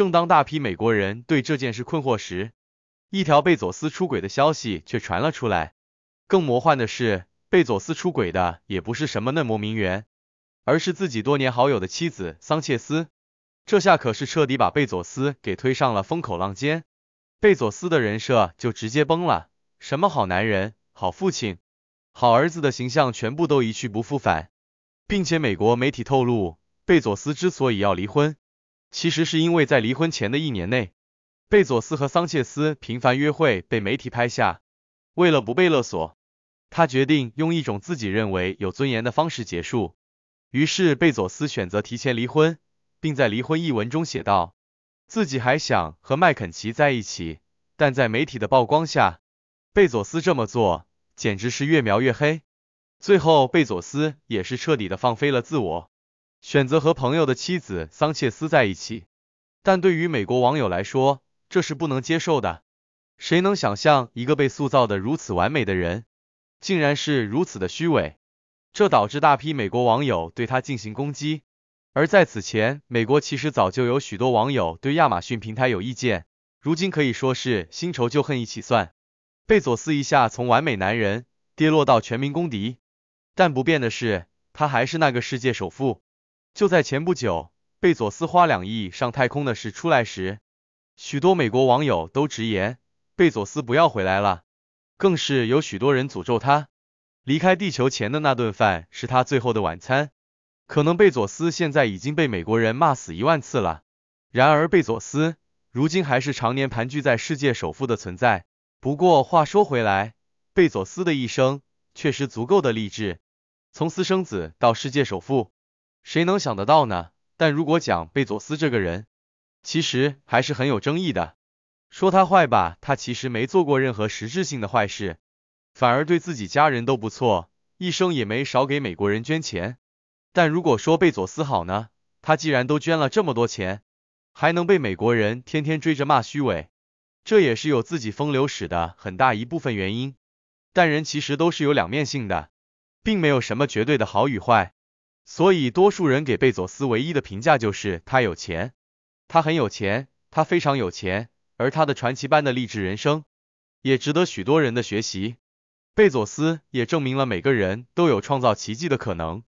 正当大批美国人对这件事困惑时，一条贝佐斯出轨的消息却传了出来。更魔幻的是，贝佐斯出轨的也不是什么嫩模名媛，而是自己多年好友的妻子桑切斯。这下可是彻底把贝佐斯给推上了风口浪尖，贝佐斯的人设就直接崩了，什么好男人、好父亲、好儿子的形象全部都一去不复返。并且美国媒体透露，贝佐斯之所以要离婚。其实是因为在离婚前的一年内，贝佐斯和桑切斯频繁约会被媒体拍下，为了不被勒索，他决定用一种自己认为有尊严的方式结束。于是贝佐斯选择提前离婚，并在离婚一文中写道：“自己还想和麦肯齐在一起，但在媒体的曝光下，贝佐斯这么做简直是越描越黑。”最后，贝佐斯也是彻底的放飞了自我。选择和朋友的妻子桑切斯在一起，但对于美国网友来说，这是不能接受的。谁能想象一个被塑造的如此完美的人，竟然是如此的虚伪？这导致大批美国网友对他进行攻击。而在此前，美国其实早就有许多网友对亚马逊平台有意见，如今可以说是新仇旧恨一起算。贝佐斯一下从完美男人跌落到全民公敌，但不变的是，他还是那个世界首富。就在前不久，贝佐斯花两亿上太空的事出来时，许多美国网友都直言贝佐斯不要回来了，更是有许多人诅咒他。离开地球前的那顿饭是他最后的晚餐，可能贝佐斯现在已经被美国人骂死一万次了。然而贝佐斯如今还是常年盘踞在世界首富的存在。不过话说回来，贝佐斯的一生确实足够的励志，从私生子到世界首富。谁能想得到呢？但如果讲贝佐斯这个人，其实还是很有争议的。说他坏吧，他其实没做过任何实质性的坏事，反而对自己家人都不错，一生也没少给美国人捐钱。但如果说贝佐斯好呢，他既然都捐了这么多钱，还能被美国人天天追着骂虚伪，这也是有自己风流史的很大一部分原因。但人其实都是有两面性的，并没有什么绝对的好与坏。所以，多数人给贝佐斯唯一的评价就是他有钱，他很有钱，他非常有钱。而他的传奇般的励志人生，也值得许多人的学习。贝佐斯也证明了每个人都有创造奇迹的可能。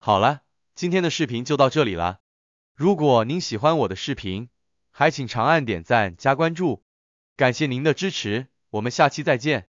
好了，今天的视频就到这里了。如果您喜欢我的视频，还请长按点赞加关注，感谢您的支持，我们下期再见。